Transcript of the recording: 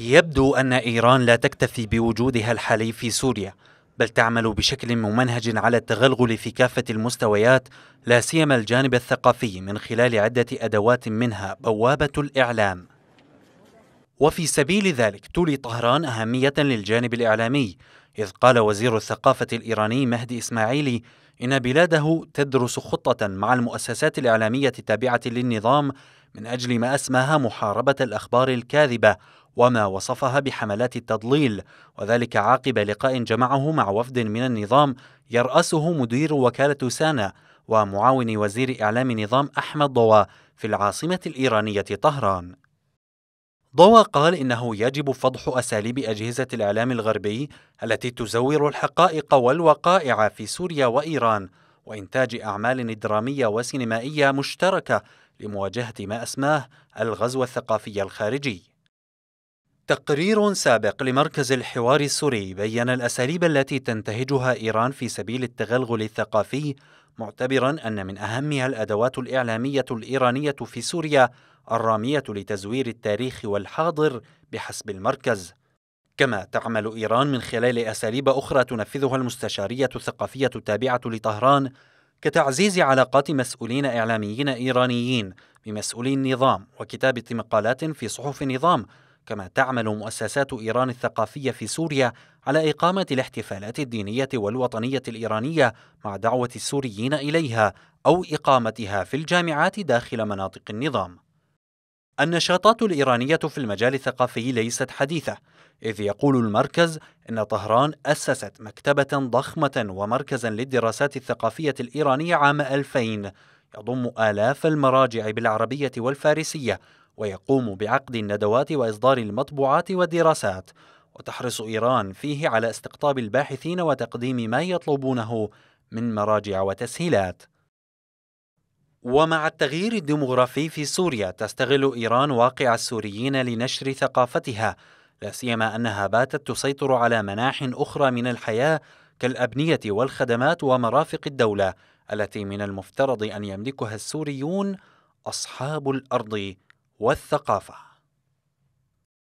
يبدو أن إيران لا تكتفي بوجودها الحالي في سوريا بل تعمل بشكل ممنهج على التغلغل في كافة المستويات لا سيما الجانب الثقافي من خلال عدة أدوات منها بوابة الإعلام وفي سبيل ذلك تولي طهران أهمية للجانب الإعلامي إذ قال وزير الثقافة الإيراني مهدي إسماعيلي إن بلاده تدرس خطة مع المؤسسات الإعلامية التابعة للنظام من أجل ما أسماها محاربة الأخبار الكاذبة وما وصفها بحملات التضليل وذلك عقب لقاء جمعه مع وفد من النظام يرأسه مدير وكالة سانا ومعاون وزير إعلام نظام أحمد ضوا في العاصمة الإيرانية طهران ضوا قال إنه يجب فضح أساليب أجهزة الإعلام الغربي التي تزور الحقائق والوقائع في سوريا وإيران وإنتاج أعمال درامية وسينمائية مشتركة لمواجهة ما أسماه الغزو الثقافي الخارجي. تقرير سابق لمركز الحوار السوري بين الأساليب التي تنتهجها إيران في سبيل التغلغل الثقافي معتبرا أن من أهمها الأدوات الإعلامية الإيرانية في سوريا الرامية لتزوير التاريخ والحاضر بحسب المركز كما تعمل إيران من خلال أساليب أخرى تنفذها المستشارية الثقافية التابعة لطهران كتعزيز علاقات مسؤولين إعلاميين إيرانيين بمسؤولي النظام وكتابة مقالات في صحف النظام كما تعمل مؤسسات إيران الثقافية في سوريا على إقامة الاحتفالات الدينية والوطنية الإيرانية مع دعوة السوريين إليها أو إقامتها في الجامعات داخل مناطق النظام النشاطات الإيرانية في المجال الثقافي ليست حديثة، إذ يقول المركز إن طهران أسست مكتبة ضخمة ومركزا للدراسات الثقافية الإيرانية عام 2000 يضم آلاف المراجع بالعربية والفارسية ويقوم بعقد الندوات وإصدار المطبوعات والدراسات وتحرص إيران فيه على استقطاب الباحثين وتقديم ما يطلبونه من مراجع وتسهيلات ومع التغيير الديمغرافي في سوريا تستغل إيران واقع السوريين لنشر ثقافتها لا سيما أنها باتت تسيطر على مناح أخرى من الحياة كالأبنية والخدمات ومرافق الدولة التي من المفترض أن يملكها السوريون أصحاب الأرض والثقافة